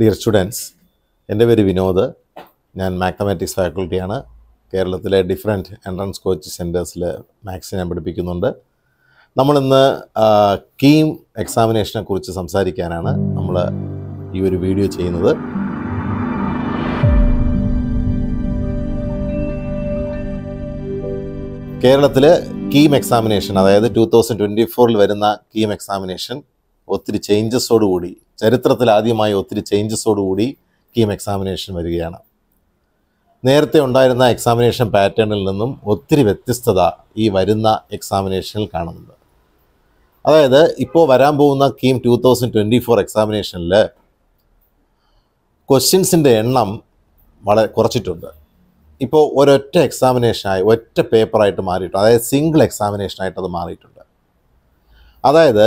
dear students എൻ്റെ പേര് വിനോദ് ഞാൻ മാത്തമാറ്റിക്സ് ഫാക്കൾട്ടിയാണ് കേരളത്തിലെ ഡിഫറെൻറ്റ് എൻട്രൻസ് കോച്ച് സെൻറ്റേഴ്സിൽ മാത്സ് ഞാൻ പഠിപ്പിക്കുന്നുണ്ട് നമ്മളിന്ന് കീം എക്സാമിനേഷനെ കുറിച്ച് സംസാരിക്കാനാണ് നമ്മൾ ഈ ഒരു വീഡിയോ ചെയ്യുന്നത് കേരളത്തിൽ കീം എക്സാമിനേഷൻ അതായത് ടു തൗസൻഡ് ട്വൻറ്റി ഫോറിൽ വരുന്ന കീം എക്സാമിനേഷൻ ഒത്തിരി ചേഞ്ചസോടുകൂടി ചരിത്രത്തിൽ ആദ്യമായി ഒത്തിരി ചേഞ്ചസോടുകൂടി കീം എക്സാമിനേഷൻ വരികയാണ് നേരത്തെ ഉണ്ടായിരുന്ന എക്സാമിനേഷൻ പാറ്റേണിൽ നിന്നും ഒത്തിരി വ്യത്യസ്തത ഈ വരുന്ന എക്സാമിനേഷനിൽ കാണുന്നുണ്ട് അതായത് ഇപ്പോൾ വരാൻ പോകുന്ന KEAM two thousand twenty four എക്സാമിനേഷനിൽ ക്വസ്റ്റ്യൻസിൻ്റെ എണ്ണം വളരെ കുറച്ചിട്ടുണ്ട് ഇപ്പോൾ ഒരൊറ്റ എക്സാമിനേഷനായി ഒറ്റ പേപ്പറായിട്ട് മാറിയിട്ടുണ്ട് അതായത് സിംഗിൾ എക്സാമിനേഷനായിട്ട് അത് മാറിയിട്ടുണ്ട് അതായത്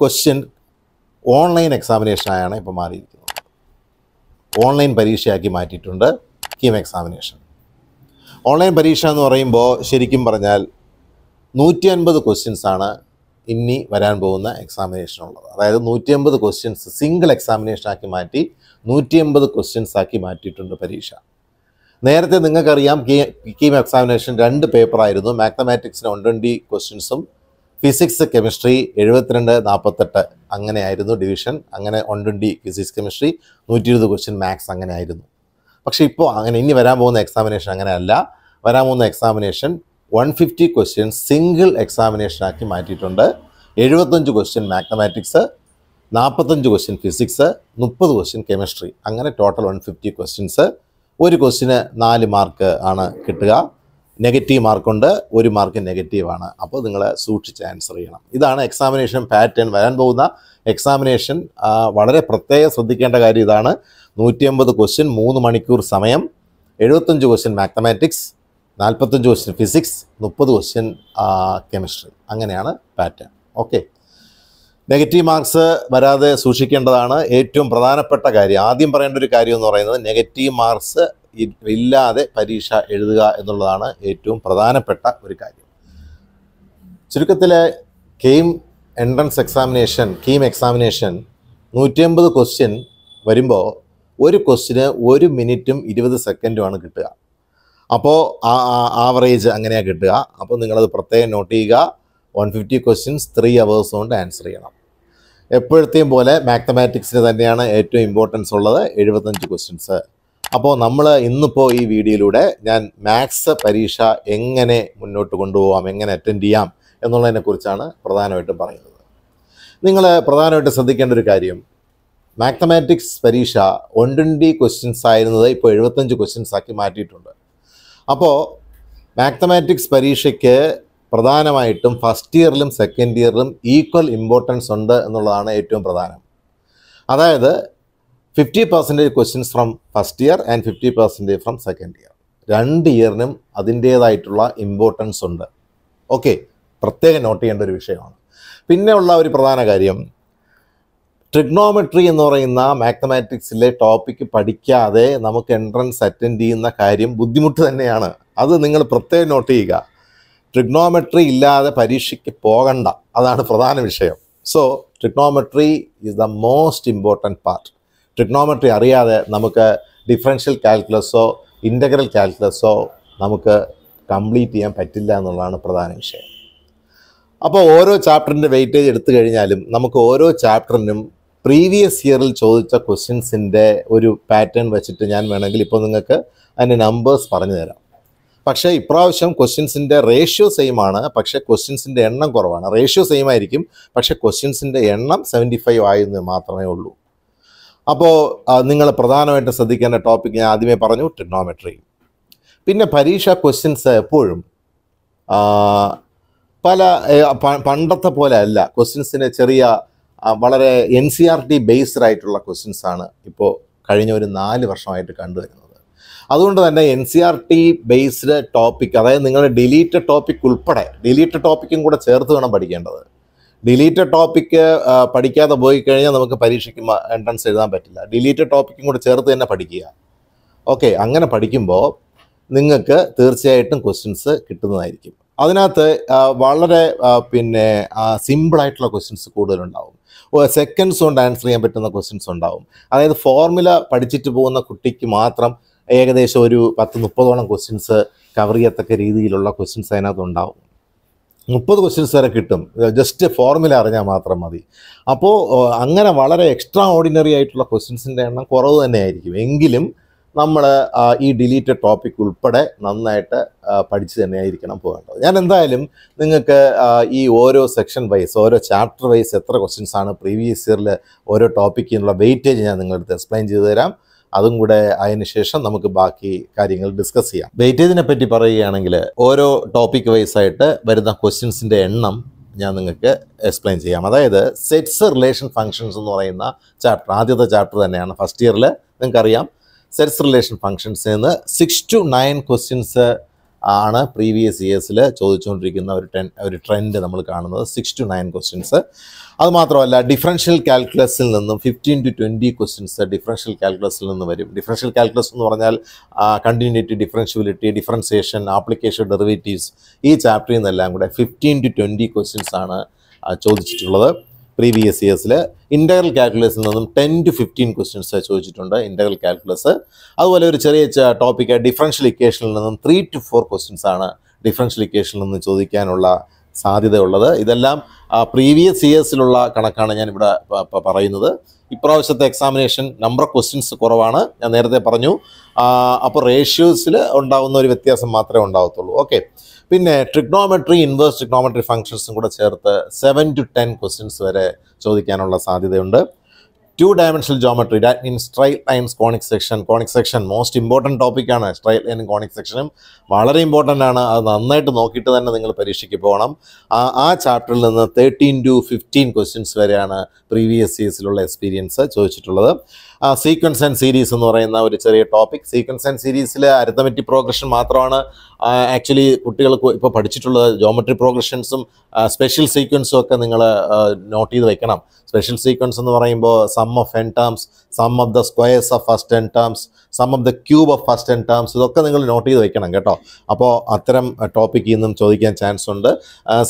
ക്വസ്റ്റ്യൻ ഓൺലൈൻ എക്സാമിനേഷനായാണ് ഇപ്പോൾ മാറിയിരിക്കുന്നത് ഓൺലൈൻ പരീക്ഷയാക്കി മാറ്റിയിട്ടുണ്ട് കീം എക്സാമിനേഷൻ ഓൺലൈൻ പരീക്ഷ എന്ന് പറയുമ്പോൾ ശരിക്കും പറഞ്ഞാൽ നൂറ്റി അൻപത് ക്വസ്റ്റ്യൻസാണ് ഇനി വരാൻ പോകുന്ന എക്സാമിനേഷൻ ഉള്ളത് അതായത് നൂറ്റി അൻപത് ക്വസ്റ്റ്യൻസ് സിംഗിൾ എക്സാമിനേഷനാക്കി മാറ്റി നൂറ്റി അമ്പത് ക്വസ്റ്റ്യൻസാക്കി മാറ്റിയിട്ടുണ്ട് പരീക്ഷ നേരത്തെ നിങ്ങൾക്കറിയാം കീം എക്സാമിനേഷൻ രണ്ട് പേപ്പറായിരുന്നു മാത്തമാറ്റിക്സിന് വൺ ട്വൻറ്റി ക്വസ്റ്റ്യൻസും ഫിസിക്സ് കെമിസ്ട്രി എഴുപത്തിരണ്ട് നാൽപ്പത്തെട്ട് അങ്ങനെയായിരുന്നു ഡിവിഷൻ അങ്ങനെ വൺ ട്വൻറ്റി ഫിസിക്സ് കെമിസ്ട്രി നൂറ്റി ഇരുപത് ക്വസ്റ്റ്യൻ മാത്സ് അങ്ങനെ ആയിരുന്നു പക്ഷേ ഇപ്പോൾ അങ്ങനെ ഇനി വരാൻ പോകുന്ന എക്സാമിനേഷൻ അങ്ങനെയല്ല വരാൻ പോകുന്ന examination one fifty question single എക്സാമിനേഷനാക്കി മാറ്റിയിട്ടുണ്ട് എഴുപത്തഞ്ച് ക്വസ്റ്റ്യൻ മാത്തമാറ്റിക്സ് നാൽപ്പത്തഞ്ച് ക്വസ്റ്റ്യൻ ഫിസിക്സ് മുപ്പത് ക്വസ്റ്റ്യൻ കെമിസ്ട്രി അങ്ങനെ ടോട്ടൽ വൺ ഫിഫ്റ്റി ക്വസ്റ്റ്യൻസ് ഒരു ക്വസ്റ്റിന് നാല് മാർക്ക് ആണ് കിട്ടുക നെഗറ്റീവ് മാർക്കുണ്ട് ഒരു മാർക്ക് നെഗറ്റീവാണ് അപ്പോൾ നിങ്ങൾ സൂക്ഷിച്ച് ആൻസർ ചെയ്യണം ഇതാണ് എക്സാമിനേഷൻ പാറ്റേൺ വരാൻ പോകുന്ന എക്സാമിനേഷൻ വളരെ പ്രത്യേകം ശ്രദ്ധിക്കേണ്ട കാര്യം ഇതാണ് നൂറ്റി അമ്പത് ക്വസ്റ്റ്യൻ മൂന്ന് മണിക്കൂർ സമയം എഴുപത്തഞ്ച് ക്വസ്റ്റ്യൻ മാത്തമാറ്റിക്സ് നാൽപ്പത്തഞ്ച് ക്വസ്റ്റ്യൻ ഫിസിക്സ് മുപ്പത് ക്വസ്റ്റ്യൻ കെമിസ്ട്രി അങ്ങനെയാണ് പാറ്റേൺ ഓക്കെ നെഗറ്റീവ് മാർക്സ് വരാതെ സൂക്ഷിക്കേണ്ടതാണ് ഏറ്റവും പ്രധാനപ്പെട്ട കാര്യം ആദ്യം പറയേണ്ട ഒരു കാര്യം എന്ന് പറയുന്നത് നെഗറ്റീവ് മാർക്സ് ഇല്ലാതെ പരീക്ഷ എഴുതുക എന്നുള്ളതാണ് ഏറ്റവും പ്രധാനപ്പെട്ട ഒരു കാര്യം ചുരുക്കത്തിൽ KEAM entrance examination KEAM examination നൂറ്റിയമ്പത് ക്വസ്റ്റ്യൻ വരുമ്പോൾ ഒരു ക്വസ്റ്റിന് ഒരു മിനിറ്റും ഇരുപത് സെക്കൻഡുമാണ് കിട്ടുക അപ്പോൾ ആ ആവറേജ് അങ്ങനെയാണ് കിട്ടുക അപ്പോൾ നിങ്ങളത് പ്രത്യേകം നോട്ട് ചെയ്യുക one fifty questions three hours കൊണ്ട് ആൻസർ ചെയ്യണം എപ്പോഴത്തെയും പോലെ മാത്തമാറ്റിക്സിന് തന്നെയാണ് ഏറ്റവും ഇമ്പോർട്ടൻസ് ഉള്ളത് എഴുപത്തഞ്ച് ക്വസ്റ്റ്യൻസ് അപ്പോൾ നമ്മൾ ഇന്നിപ്പോൾ ഈ വീഡിയോയിലൂടെ ഞാൻ മാത്സ് പരീക്ഷ എങ്ങനെ മുന്നോട്ട് കൊണ്ടുപോകാം എങ്ങനെ അറ്റൻഡ് ചെയ്യാം എന്നുള്ളതിനെക്കുറിച്ചാണ് പ്രധാനമായിട്ടും പറയുന്നത് നിങ്ങൾ പ്രധാനമായിട്ട് ശ്രദ്ധിക്കേണ്ട ഒരു കാര്യം മാത്തമാറ്റിക്സ് പരീക്ഷ വൺ ട്വൻറ്റി ക്വസ്റ്റ്യൻസ് ആയിരുന്നത് ഇപ്പോൾ എഴുപത്തഞ്ച് ക്വസ്റ്റ്യൻസ് ആക്കി മാറ്റിയിട്ടുണ്ട് അപ്പോൾ മാത്തമാറ്റിക്സ് പരീക്ഷയ്ക്ക് പ്രധാനമായിട്ടും ഫസ്റ്റ് ഇയറിലും സെക്കൻഡ് ഇയറിലും ഈക്വൽ ഇമ്പോർട്ടൻസ് ഉണ്ട് എന്നുള്ളതാണ് ഏറ്റവും പ്രധാനം അതായത് fifty percentage questions from first year and fifty percentage from second year രണ്ട് ഇയറിനും അതിൻ്റേതായിട്ടുള്ള ഇമ്പോർട്ടൻസ് ഉണ്ട് ഓക്കെ പ്രത്യേകം നോട്ട് ചെയ്യേണ്ട ഒരു വിഷയമാണ് പിന്നെ ഉള്ള ഒരു പ്രധാന കാര്യം ട്രിഗ്നോമെട്രി എന്ന് പറയുന്ന മാത്തമാറ്റിക്സിലെ ടോപ്പിക്ക് പഠിക്കാതെ നമുക്ക് എൻട്രൻസ് അറ്റൻഡ് ചെയ്യുന്ന കാര്യം ബുദ്ധിമുട്ട് തന്നെയാണ് അത് നിങ്ങൾ പ്രത്യേകം നോട്ട് ചെയ്യുക ട്രിഗ്നോമെട്രി ഇല്ലാതെ പരീക്ഷയ്ക്ക് പോകണ്ട അതാണ് പ്രധാന വിഷയം so trigonometry is the most important part trigonometry അറിയാതെ നമുക്ക് ഡിഫറൻഷ്യൽ കാൽക്കുലസോ ഇൻ്റഗ്രൽ കാൽക്കുലസോ നമുക്ക് കംപ്ലീറ്റ് ചെയ്യാൻ പറ്റില്ല എന്നുള്ളതാണ് പ്രധാന വിഷയം അപ്പോൾ ഓരോ ചാപ്റ്ററിൻ്റെ വെയിറ്റേജ് എടുത്തു കഴിഞ്ഞാലും നമുക്ക് ഓരോ ചാപ്റ്ററിനും പ്രീവിയസ് ഇയറിൽ ചോദിച്ച ക്വസ്റ്റ്യൻസിൻ്റെ ഒരു പാറ്റേൺ വെച്ചിട്ട് ഞാൻ വേണമെങ്കിൽ ഇപ്പോൾ നിങ്ങൾക്ക് അതിൻ്റെ നമ്പേഴ്സ് പറഞ്ഞു തരാം പക്ഷേ ഇപ്രാവശ്യം ക്വസ്റ്റ്യൻസിൻ്റെ റേഷ്യോ സെയിം ആണ് പക്ഷേ ക്വസ്റ്റ്യൻസിൻ്റെ എണ്ണം കുറവാണ് റേഷ്യോ സെയിം ആയിരിക്കും പക്ഷേ ക്വസ്റ്റ്യൻസിൻ്റെ എണ്ണം സെവൻറ്റി ഫൈവ് ആയെന്ന് മാത്രമേ ഉള്ളൂ അപ്പോൾ നിങ്ങൾ പ്രധാനമായിട്ടും ശ്രദ്ധിക്കേണ്ട ടോപ്പിക് ഞാൻ ആദ്യമേ പറഞ്ഞു ട്രിഗ്നോമെട്രി പിന്നെ പരീക്ഷ ക്വസ്റ്റ്യൻസ് എപ്പോഴും പല പണ്ടത്തെ പോലെ അല്ല ക്വസ്റ്റ്യൻസിന് ചെറിയ വളരെ N C R T based ആയിട്ടുള്ള ആണ് ഇപ്പോൾ കഴിഞ്ഞ ഒരു നാല് വർഷമായിട്ട് കണ്ടുവരുന്നത് അതുകൊണ്ട് തന്നെ N C R T based topic അതായത് നിങ്ങൾ ഡിലീറ്റഡ് ടോപ്പിക് ഉൾപ്പെടെ ഡിലീറ്റഡ് ടോപ്പിക്കും കൂടെ ചേർത്ത് വേണം പഠിക്കേണ്ടത് ഡിലീറ്റഡ് ടോപ്പിക്ക് uh, പഠിക്കാതെ പോയി കഴിഞ്ഞാൽ നമുക്ക് പരീക്ഷയ്ക്ക് എൻട്രൻസ് എഴുതാൻ പറ്റില്ല ഡിലീറ്റഡ് ടോപ്പിക്കും കൂടെ ചേർത്ത് തന്നെ പഠിക്കുക ഓക്കെ അങ്ങനെ പഠിക്കുമ്പോൾ നിങ്ങൾക്ക് തീർച്ചയായിട്ടും ക്വസ്റ്റ്യൻസ് കിട്ടുന്നതായിരിക്കും അതിനകത്ത് വളരെ പിന്നെ സിമ്പിളായിട്ടുള്ള ക്വസ്റ്റ്യൻസ് കൂടുതലുണ്ടാവും സെക്കൻഡ്സ് കൊണ്ട് ആൻസർ ചെയ്യാൻ പറ്റുന്ന ക്വസ്റ്റ്യൻസ് ഉണ്ടാവും അതായത് ഫോർമുല പഠിച്ചിട്ട് പോകുന്ന കുട്ടിക്ക് മാത്രം ഏകദേശം ഒരു പത്ത് മുപ്പതോളം ക്വസ്റ്റ്യൻസ് കവർ ചെയ്യത്തക്ക രീതിയിലുള്ള ക്വസ്റ്റ്യൻസ് അതിനകത്ത് ഉണ്ടാവും മുപ്പത് ക്വസ്റ്റ്യൻസ് വരെ കിട്ടും ജസ്റ്റ് ഫോർമുല അറിഞ്ഞാൽ മാത്രം മതി അപ്പോൾ അങ്ങനെ വളരെ എക്സ്ട്രാ ഓർഡിനറി ആയിട്ടുള്ള ക്വസ്റ്റ്യൻസിൻ്റെ എണ്ണം കുറവ് തന്നെയായിരിക്കും എങ്കിലും നമ്മൾ ഈ ഡിലീറ്റഡ് ടോപ്പിക് ഉൾപ്പെടെ നന്നായിട്ട് പഠിച്ച് തന്നെയായിരിക്കണം പോകേണ്ടത് ഞാൻ എന്തായാലും നിങ്ങൾക്ക് ഈ ഓരോ സെക്ഷൻ വൈസ് ഓരോ ചാപ്റ്റർ വൈസ് എത്ര ക്വസ്റ്റ്യൻസ് ആണ് പ്രീവിയസ് ഇയറിൽ ഓരോ ടോപ്പിക്കിനുള്ള വെയിറ്റേജ് ഞാൻ അടുത്ത് എക്സ്പ്ലെയിൻ ചെയ്തു തരാം അതും കൂടെ അതിന് ശേഷം നമുക്ക് ബാക്കി കാര്യങ്ങൾ ഡിസ്കസ് ചെയ്യാം വെയിറ്റേജിനെ പറ്റി പറയുകയാണെങ്കിൽ ഓരോ ടോപ്പിക് വൈസ് ആയിട്ട് വരുന്ന ക്വസ്റ്റ്യൻസിൻ്റെ എണ്ണം ഞാൻ നിങ്ങൾക്ക് എക്സ്പ്ലെയിൻ ചെയ്യാം അതായത് സെറ്റ്സ് റിലേഷൻ ഫങ്ഷൻസ് എന്ന് പറയുന്ന ചാപ്റ്റർ ആദ്യത്തെ ചാപ്റ്റർ തന്നെയാണ് ഫസ്റ്റ് ഇയറിൽ നിങ്ങൾക്കറിയാം സെറ്റ്സ് റിലേഷൻ ഫങ്ഷൻസ് നിന്ന് സിക്സ് ടു നയൻ ക്വസ്റ്റ്യൻസ് ആണ് പ്രീവിയസ് ഇയേഴ്സിൽ ചോദിച്ചുകൊണ്ടിരിക്കുന്ന ഒരു ടെൻ ഒരു ട്രെൻഡ് നമ്മൾ കാണുന്നത് സിക്സ് ടു നയൻ ക്വസ്റ്റ്യൻസ് അതുമാത്രമല്ല ഡിഫറൻഷ്യൽ കാൽക്കുലസിൽ നിന്നും fifteen to twenty questions differential കാൽക്കുലസിൽ നിന്ന് വരും ഡിഫറൻഷ്യൽ കാൽക്കുലസ് എന്ന് പറഞ്ഞാൽ continuity differentiability differentiation application derivatives ഈ ചാപ്റ്ററിൽ നിന്നെല്ലാം കൂടെ ഫിഫ്റ്റീൻ ടു ട്വൻറ്റി ക്വസ്റ്റ്യൻസ് ആണ് ചോദിച്ചിട്ടുള്ളത് പ്രീവിയസ് ഇയേഴ്സിൽ ഇൻ്റഗ്രൽ കാൽക്കുലസിൽ നിന്നും ടെൻ ടു ഫിഫ്റ്റീൻ ക്വസ്റ്റ്യൻസ് ചോദിച്ചിട്ടുണ്ട് ഇൻ്റഗ്രൽ കാൽക്കുലസ് അതുപോലെ ഒരു ചെറിയ ടോപ്പിക്ക് ഡിഫറൻഷ്യൽ ഇക്വേഷനിൽ നിന്നും ത്രീ ടു ഫോർ ക്വസ്റ്റ്യൻസ് ആണ് ഡിഫറൻഷ്യൽ ഇക്വേഷനിൽ നിന്ന് ചോദിക്കാനുള്ള സാധ്യതയുള്ളത് ഇതെല്ലാം പ്രീവിയസ് ഇയേഴ്സിലുള്ള കണക്കാണ് ഞാൻ ഇവിടെ പറയുന്നത് ഇപ്രാവശ്യത്തെ എക്സാമിനേഷൻ നമ്പർ ഓഫ് ക്വസ്റ്റ്യൻസ് കുറവാണ് ഞാൻ നേരത്തെ പറഞ്ഞു അപ്പോൾ റേഷ്യോസിൽ ഉണ്ടാകുന്ന ഒരു വ്യത്യാസം മാത്രമേ ഉണ്ടാകത്തുള്ളൂ ഓക്കെ പിന്നെ ട്രിഗ്നോമെട്രി ഇൻവേഴ്സ് ട്രിഗ്നോമെട്രി ഫംഗ്ഷൻസും കൂടെ ചേർത്ത് സെവൻ ടു ടെൻ ക്വസ്റ്റ്യൻസ് വരെ ചോദിക്കാനുള്ള സാധ്യതയുണ്ട് two dimensional geometry that means straight lines conic section conic section most important ടോപ്പിക്കാണ് സ്ട്രൈറ്റ് ലൈനും കോണിക് സെക്ഷനും വളരെ ഇമ്പോർട്ടൻ്റ് ആണ് അത് നന്നായിട്ട് നോക്കിയിട്ട് തന്നെ നിങ്ങൾ പരീക്ഷയ്ക്ക് പോകണം ആ ആ ചാപ്റ്ററിൽ നിന്ന് തേർട്ടീൻ ടു ഫിഫ്റ്റീൻ ക്വസ്റ്റ്യൻസ് വരെയാണ് പ്രീവിയസ് ഇയേഴ്സിലുള്ള എക്സ്പീരിയൻസ് ചോദിച്ചിട്ടുള്ളത് സീക്വൻസ് ആൻഡ് സീരീസ് എന്ന് പറയുന്ന ഒരു ചെറിയ ടോപ്പിക് സീക്വൻസ് ആൻഡ് സീരീസിലെ അരിത്തമെറ്റിക് പ്രോഗ്രഷൻ മാത്രമാണ് ആക്ച്വലി കുട്ടികൾക്ക് ഇപ്പോൾ പഠിച്ചിട്ടുള്ളത് ജോമെട്രി പ്രോഗ്രഷൻസും സ്പെഷ്യൽ സീക്വൻസും ഒക്കെ നിങ്ങൾ നോട്ട് ചെയ്ത് വെക്കണം സ്പെഷ്യൽ സീക്വൻസ് എന്ന് പറയുമ്പോൾ sum of n terms sum of the squares of first n terms sum of the cube of first n terms ഇതൊക്കെ നിങ്ങൾ നോട്ട് ചെയ്ത് വെക്കണം കേട്ടോ അപ്പോൾ അത്തരം ടോപ്പിക്കിൽ നിന്നും ചോദിക്കാൻ ചാൻസ് ഉണ്ട്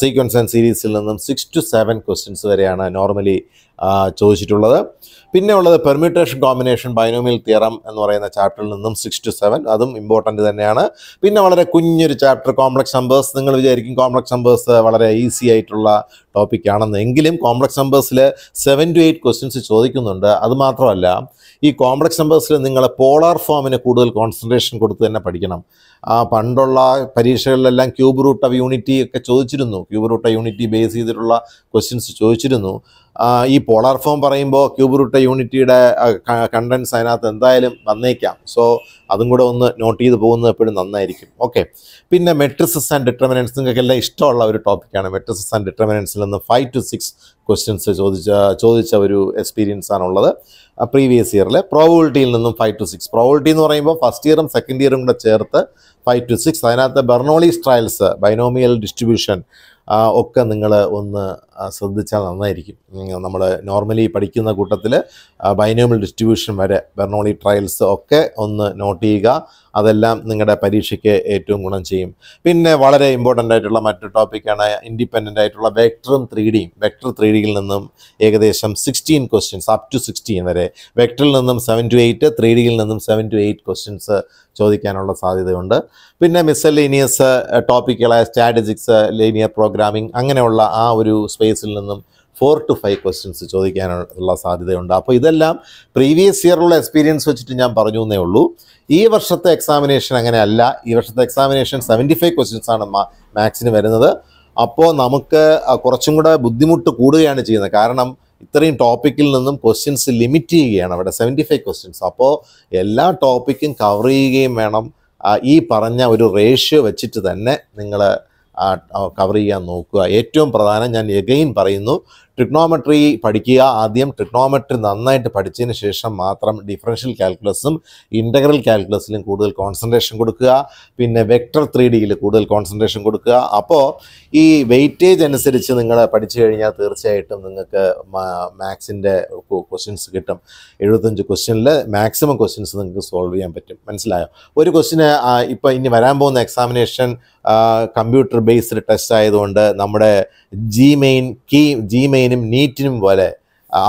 സീക്വൻസ് ആൻഡ് സീരീസിൽ നിന്നും സിക്സ് ടു സെവൻ ക്വസ്റ്റ്യൻസ് വരെയാണ് നോർമലി ചോദിച്ചിട്ടുള്ളത് പിന്നെ ഉള്ളത് പെർമ്യൂട്ടേഷൻ കോമ്പിനേഷൻ ബൈനോമിയൽ തിയറം എന്ന് പറയുന്ന ചാപ്റ്ററിൽ നിന്നും സിക്സ് ടു സെവൻ അതും ഇമ്പോർട്ടൻ്റ് തന്നെയാണ് പിന്നെ വളരെ കുഞ്ഞൊരു ചാപ്റ്റർ കോംപ്ലക്സ് നമ്പേഴ്സ് നിങ്ങൾ വിചാരിക്കും കോംപ്ലക്സ് നമ്പേഴ്സ് വളരെ ഈസി ആയിട്ടുള്ള ടോപ്പിക് ആണെന്ന് എങ്കിലും കോംപ്ലക്സ് നമ്പേഴ്സിൽ സെവൻ ടു എയ്റ്റ് ക്വസ്റ്റ്യൻസ് ചോദിക്കുന്നുണ്ട് അതുമാത്രമല്ല ഈ കോംപ്ലക്സ് നമ്പേഴ്സിൽ നിങ്ങൾ പോളാർ ഫോമിന് കൂടുതൽ കോൺസെൻട്രേഷൻ കൊടുത്ത് തന്നെ പഠിക്കണം ആ പണ്ടുള്ള പരീക്ഷകളിലെല്ലാം ക്യൂബ് റൂട്ട് ഓഫ് യൂണിറ്റി ഒക്കെ ചോദിച്ചിരുന്നു cube root of unity base ചെയ്തിട്ടുള്ള ക്വസ്റ്റ്യൻസ് ചോദിച്ചിരുന്നു ഈ പോളാർ ഫോം പറയുമ്പോൾ ക്യൂബ് റൂട്ട് യൂണിറ്റിയുടെ കണ്ടൻസ് അതിനകത്ത് എന്തായാലും വന്നേക്കാം സോ അതും കൂടെ ഒന്ന് നോട്ട് ചെയ്ത് പോകുന്നത് എപ്പോഴും നന്നായിരിക്കും ഓക്കെ പിന്നെ മെട്രിസസ് ആൻഡ് ഡിറ്റർമിനൻസ് നിങ്ങൾക്ക് എല്ലാം ഇഷ്ടമുള്ള ഒരു ടോപ്പിക്കാണ് മെട്രിസസ് ആൻഡ് ഡിറ്റർമിനൻസിൽ നിന്ന് ഫൈവ് ടു സിക്സ് ക്വസ്റ്റ്യൻസ് ചോദിച്ച ചോദിച്ച ഒരു എക്സ്പീരിയൻസ് ആണുള്ളത് പ്രീവിയസ് ഇയറിലെ പ്രോബിലിറ്റിയിൽ നിന്നും ഫൈവ് ടു സിക്സ് പ്രോബിലിറ്റി എന്ന് പറയുമ്പോൾ ഫസ്റ്റ് ഇയറും സെക്കൻഡ് ഇയറും കൂടെ ചേർത്ത് ഫൈവ് ടു സിക്സ് അതിനകത്ത് ബെർണോളീസ് ട്രയൽസ് ബൈനോമിയൽ ഡിസ്ട്രിബ്യൂഷൻ ഒക്കെ നിങ്ങൾ ഒന്ന് ശ്രദ്ധിച്ചാൽ നന്നായിരിക്കും നമ്മൾ നോർമലി പഠിക്കുന്ന കൂട്ടത്തിൽ ബൈനോമിയൽ ഡിസ്ട്രിബ്യൂഷൻ വരെ ബെർണോളി ട്രയൽസ് ഒക്കെ ഒന്ന് നോട്ട് ചെയ്യുക അതെല്ലാം നിങ്ങളുടെ പരീക്ഷയ്ക്ക് ഏറ്റവും ഗുണം ചെയ്യും പിന്നെ വളരെ ഇമ്പോർട്ടൻ്റ് ആയിട്ടുള്ള മറ്റൊരു ടോപ്പിക്കാണ് ഇൻഡിപെൻഡൻ്റ് ആയിട്ടുള്ള വെക്ടറും ത്രീ ഡിയും വെക്ടർ ത്രീ ഡിയിൽ നിന്നും ഏകദേശം sixteen questions up to sixteen വരെ വെക്ടറിൽ നിന്നും സെവൻ ടു എയ്റ്റ് ത്രീ ഡിയിൽ നിന്നും സെവൻ ടു എയ്റ്റ് ക്വസ്റ്റ്യൻസ് ചോദിക്കാനുള്ള സാധ്യതയുണ്ട് പിന്നെ മിസ്സലീനിയസ് ടോപ്പിക്കുകളായ സ്റ്റാറ്റജിക്സ് ലീനിയർ പ്രോഗ്രാമിംഗ് അങ്ങനെയുള്ള ആ ഒരു സ്പേസിൽ നിന്നും ഫോർ ടു ഫൈവ് ക്വസ്റ്റ്യൻസ് ചോദിക്കാനുള്ള സാധ്യതയുണ്ട് അപ്പോൾ ഇതെല്ലാം പ്രീവിയസ് ഇയറിലുള്ള എക്സ്പീരിയൻസ് വെച്ചിട്ട് ഞാൻ പറഞ്ഞു എന്നേ ഉള്ളൂ ഈ വർഷത്തെ എക്സാമിനേഷൻ അങ്ങനെയല്ല ഈ വർഷത്തെ എക്സാമിനേഷൻ സെവൻറ്റി ഫൈവ് ക്വസ്റ്റ്യൻസ് ആണ് മാത്സിന് വരുന്നത് അപ്പോൾ നമുക്ക് കുറച്ചും കൂടെ ബുദ്ധിമുട്ട് കൂടുകയാണ് ചെയ്യുന്നത് കാരണം ഇത്രയും ടോപ്പിക്കിൽ നിന്നും ക്വസ്റ്റ്യൻസ് ലിമിറ്റ് ചെയ്യുകയാണ് അവിടെ സെവൻറ്റി ഫൈവ് ക്വസ്റ്റ്യൻസ് അപ്പോൾ എല്ലാ ടോപ്പിക്കും കവർ ചെയ്യുകയും വേണം ഈ പറഞ്ഞ ഒരു റേഷ്യോ വെച്ചിട്ട് തന്നെ നിങ്ങൾ കവർ ചെയ്യാൻ നോക്കുക ഏറ്റവും പ്രധാനം ഞാൻ എഗെയിൻ പറയുന്നു ട്രിഗ്നോമെട്രി പഠിക്കുക ആദ്യം ട്രിഗ്നോമെട്രി നന്നായിട്ട് പഠിച്ചതിന് ശേഷം മാത്രം ഡിഫറൻഷ്യൽ കാൽക്കുലസും ഇൻ്റഗ്രൽ കാൽക്കുലസിലും കൂടുതൽ കോൺസെൻട്രേഷൻ കൊടുക്കുക പിന്നെ വെക്ടർ ത്രീ ഡിയിൽ കൂടുതൽ കോൺസെൻട്രേഷൻ കൊടുക്കുക അപ്പോൾ ഈ വെയിറ്റേജ് അനുസരിച്ച് നിങ്ങൾ പഠിച്ചു കഴിഞ്ഞാൽ തീർച്ചയായിട്ടും നിങ്ങൾക്ക് മാത്സിൻ്റെ ക്വസ്റ്റ്യൻസ് കിട്ടും എഴുപത്തഞ്ച് ക്വസ്റ്റ്യനിൽ മാക്സിമം ക്വസ്റ്റ്യൻസ് നിങ്ങൾക്ക് സോൾവ് ചെയ്യാൻ പറ്റും മനസ്സിലായോ ഒരു ക്വസ്റ്റിന് ഇപ്പോൾ ഇനി വരാൻ പോകുന്ന എക്സാമിനേഷൻ കമ്പ്യൂട്ടർ ബേസ്ഡ് ടെസ്റ്റ് ആയതുകൊണ്ട് നമ്മുടെ ജിമെയിൻ കീ ജിമെയിനും നീറ്റിനും പോലെ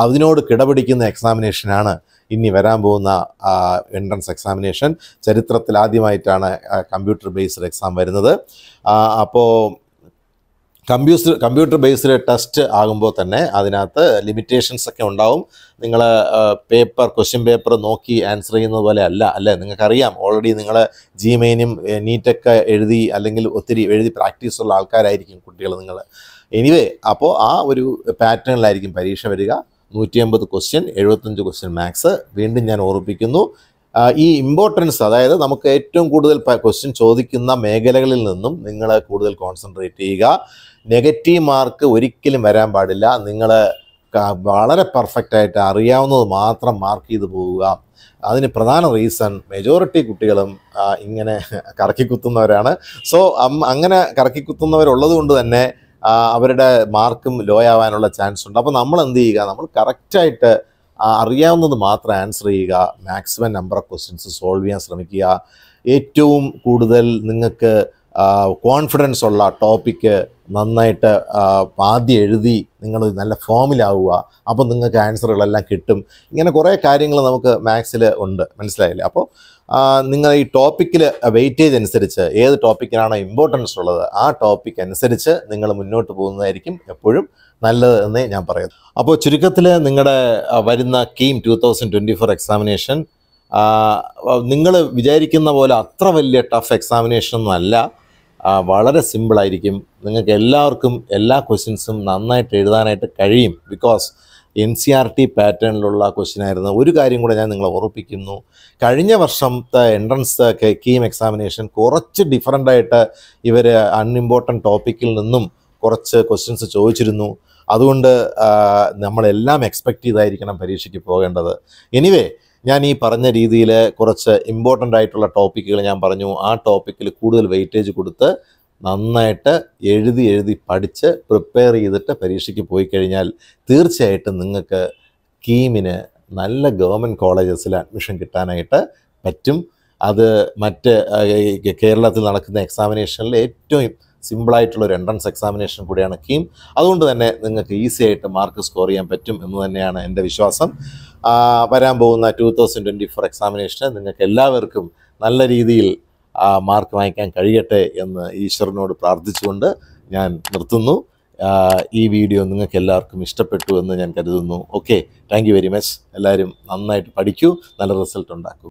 അതിനോട് കിടപിടിക്കുന്ന എക്സാമിനേഷനാണ് ഇനി വരാൻ പോകുന്ന എൻട്രൻസ് എക്സാമിനേഷൻ ചരിത്രത്തിൽ ആദ്യമായിട്ടാണ് കമ്പ്യൂട്ടർ ബേസ്ഡ് എക്സാം വരുന്നത് അപ്പോൾ കമ്പ്യൂട്ടർ കമ്പ്യൂട്ടർ ബേസ്ഡ് ടെസ്റ്റ് ആകുമ്പോൾ തന്നെ അതിനകത്ത് ലിമിറ്റേഷൻസ് ഒക്കെ ഉണ്ടാവും നിങ്ങൾ പേപ്പർ ക്വസ്റ്റ്യൻ പേപ്പർ നോക്കി ആൻസർ ചെയ്യുന്നത് പോലെ അല്ല അല്ലേ നിങ്ങൾക്കറിയാം ഓൾറെഡി നിങ്ങൾ ജിമെയിനും നീറ്റൊക്കെ എഴുതി അല്ലെങ്കിൽ ഒത്തിരി എഴുതി പ്രാക്ടീസ് ഉള്ള ആൾക്കാരായിരിക്കും കുട്ടികൾ നിങ്ങൾ എനിവേ അപ്പോൾ ആ ഒരു പാറ്റേണിലായിരിക്കും പരീക്ഷ വരിക നൂറ്റി അമ്പത് ക്വസ്റ്റ്യൻ എഴുപത്തഞ്ച് ക്വസ്റ്റ്യൻ മാത്സ് വീണ്ടും ഞാൻ ഓർമ്മിപ്പിക്കുന്നു ഈ ഇമ്പോർട്ടൻസ് അതായത് നമുക്ക് ഏറ്റവും കൂടുതൽ ക്വസ്റ്റ്യൻ ചോദിക്കുന്ന മേഖലകളിൽ നിന്നും നിങ്ങൾ കൂടുതൽ കോൺസെൻട്രേറ്റ് ചെയ്യുക നെഗറ്റീവ് മാർക്ക് ഒരിക്കലും വരാൻ പാടില്ല നിങ്ങൾ വളരെ പെർഫെക്റ്റ് ആയിട്ട് അറിയാവുന്നത് മാത്രം മാർക്ക് ചെയ്തു പോവുക അതിന് പ്രധാന റീസൺ മെജോറിറ്റി കുട്ടികളും ഇങ്ങനെ കറക്കിക്കുത്തുന്നവരാണ് സോ അങ്ങനെ കറക്കിക്കുത്തുന്നവരുള്ളത് കൊണ്ട് തന്നെ അവരുടെ മാർക്കും ലോ ആവാനുള്ള ചാൻസ് ഉണ്ട് അപ്പോൾ നമ്മൾ എന്ത് ചെയ്യുക നമ്മൾ കറക്റ്റായിട്ട് അറിയാവുന്നത് മാത്രം ആൻസർ ചെയ്യുക maximum number of questions solve ചെയ്യാൻ ശ്രമിക്കുക ഏറ്റവും കൂടുതൽ നിങ്ങൾക്ക് കോൺഫിഡൻസ് ഉള്ള ടോപ്പിക്ക് നന്നായിട്ട് ആദ്യം എഴുതി നിങ്ങൾ നല്ല ഫോമിലാവുക അപ്പം നിങ്ങൾക്ക് ആൻസറുകളെല്ലാം കിട്ടും ഇങ്ങനെ കുറേ കാര്യങ്ങൾ നമുക്ക് മാത്സിൽ ഉണ്ട് മനസ്സിലായില്ലേ അപ്പോൾ നിങ്ങൾ ഈ ടോപ്പിക്കിൽ വെയിറ്റേജ് അനുസരിച്ച് ഏത് ടോപ്പിക്കിനാണോ ഇമ്പോർട്ടൻസ് ഉള്ളത് ആ ടോപ്പിക് അനുസരിച്ച് നിങ്ങൾ മുന്നോട്ട് പോകുന്നതായിരിക്കും എപ്പോഴും നല്ലത് എന്നേ ഞാൻ പറയുന്നു അപ്പോൾ ചുരുക്കത്തിൽ നിങ്ങളുടെ വരുന്ന KEAM two thousand twenty four examination നിങ്ങൾ വിചാരിക്കുന്ന പോലെ അത്ര വലിയ ടഫ് എക്സാമിനേഷൻ ഒന്നും അല്ല വളരെ സിമ്പിളായിരിക്കും നിങ്ങൾക്ക് എല്ലാവർക്കും എല്ലാ ക്വസ്റ്റ്യൻസും നന്നായിട്ട് എഴുതാനായിട്ട് കഴിയും because N C R T പാറ്റേണിലുള്ള ക്വസ്റ്റ്യൻ ആയിരുന്നു ഒരു കാര്യം കൂടെ ഞാൻ നിങ്ങളെ ഓർപ്പിക്കുന്നു കഴിഞ്ഞ വർഷത്തെ എൻട്രൻസ് കീം എക്സാമിനേഷൻ കുറച്ച് ആയിട്ട് ഇവർ അൺഇമ്പോർട്ടൻറ്റ് ടോപ്പിക്കിൽ നിന്നും കുറച്ച് ക്വസ്റ്റ്യൻസ് ചോദിച്ചിരുന്നു അതുകൊണ്ട് നമ്മളെല്ലാം എക്സ്പെക്റ്റ് ചെയ്തായിരിക്കണം പരീക്ഷയ്ക്ക് പോകേണ്ടത് എനിവേ ഞാൻ ഈ പറഞ്ഞ രീതിയിൽ കുറച്ച് ഇമ്പോർട്ടൻ്റ് ആയിട്ടുള്ള ടോപ്പിക്കുകൾ ഞാൻ പറഞ്ഞു ആ ടോപ്പിക്കിൽ കൂടുതൽ വെയിറ്റേജ് കൊടുത്ത് നന്നായിട്ട് എഴുതി എഴുതി പഠിച്ച് പ്രിപ്പയർ ചെയ്തിട്ട് പരീക്ഷയ്ക്ക് പോയി കഴിഞ്ഞാൽ തീർച്ചയായിട്ടും നിങ്ങൾക്ക് കീമിന് നല്ല ഗവൺമെൻറ് കോളേജസിൽ അഡ്മിഷൻ കിട്ടാനായിട്ട് പറ്റും അത് മറ്റ് കേരളത്തിൽ നടക്കുന്ന എക്സാമിനേഷനിൽ ഏറ്റവും സിമ്പിളായിട്ടുള്ള ഒരു എൻട്രൻസ് എക്സാമിനേഷൻ കൂടിയാണ് കീം അതുകൊണ്ട് തന്നെ നിങ്ങൾക്ക് ഈസി ആയിട്ട് മാർക്ക് സ്കോർ ചെയ്യാൻ പറ്റും എന്ന് തന്നെയാണ് എൻ്റെ വിശ്വാസം വരാൻ പോകുന്ന ടു തൗസൻഡ് ട്വൻറ്റി ഫോർ എക്സാമിനേഷന് നിങ്ങൾക്ക് എല്ലാവർക്കും നല്ല രീതിയിൽ മാർക്ക് വാങ്ങിക്കാൻ കഴിയട്ടെ എന്ന് ഈശ്വരനോട് പ്രാർത്ഥിച്ചുകൊണ്ട് ഞാൻ നിർത്തുന്നു ഈ വീഡിയോ നിങ്ങൾക്ക് എല്ലാവർക്കും ഇഷ്ടപ്പെട്ടു എന്ന് ഞാൻ കരുതുന്നു ഓക്കെ താങ്ക് വെരി മച്ച് എല്ലാവരും നന്നായിട്ട് പഠിക്കൂ നല്ല റിസൾട്ട് ഉണ്ടാക്കൂ